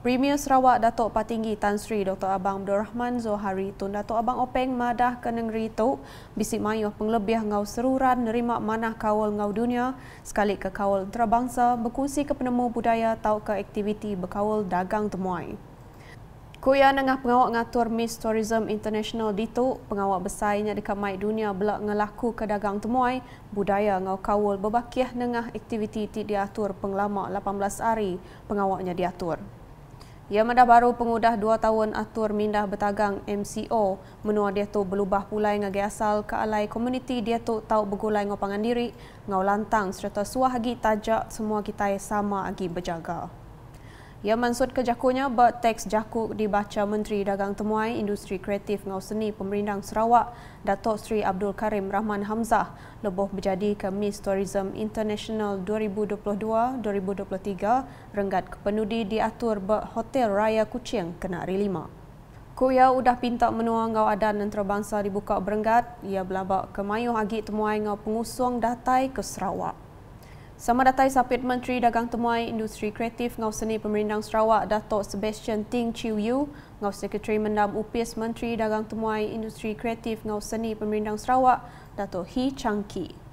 Premier Sarawak Datuk Patinggi Tan Sri Dr. Abang Abdul Rahman Zohari Tun Datuk Abang Openg Madah ke Negeri itu, Bisik Mayuh Penglebih Ngau Seruran Nerima Manah Kawal Ngau Dunia Sekali ke Kawal Terabangsa Berkusi ke Penemu Budaya Tau ke Aktiviti Berkawal Dagang Temuai Kuya Nengah Pengawak Ngatur Miss Tourism International Ditu Pengawak besarnya Dekat Maik Dunia Belak Ngelaku ke Dagang Temuai Budaya Ngau Kawal Berbakiah Nengah Aktiviti Ti Diatur Penglama 18 Hari Pengawaknya Diatur Ya mendah baru pengudah 2 tahun atur mindah betagang MCO. Menua dia tu berubah pulai ngagai asal ke alai komuniti dia tu tau begulai ngopangan diri, ngau lantang serta suah lagi tajak semua kita sama lagi berjaga. Ia ya, mansut ke jakunya buat teks jakuk dibaca Menteri Dagang Temuai Industri Kreatif Ngau Seni pemerindang Sarawak Datuk Seri Abdul Karim Rahman Hamzah lebih menjadi ke Miss Tourism International 2022-2023 renggat kepenudi diatur buat Hotel Raya Kuching Kenari Lima. Kuya udah pinta menua ngau adan dan terbangsa dibuka berenggat. Ia belabak kemayuh agi temuai ngau pengusung datai ke Sarawak. Sama datai Sapit Menteri Dagang Temuai Industri Kreatif Ngau Seni Pemerindang Sarawak Dato' Sebastian Ting Chiu Yu Ngau Sekretari Mendam UPIS Menteri Dagang Temuai Industri Kreatif Ngau Seni Pemerindang Sarawak Dato' Hee Chang Kee.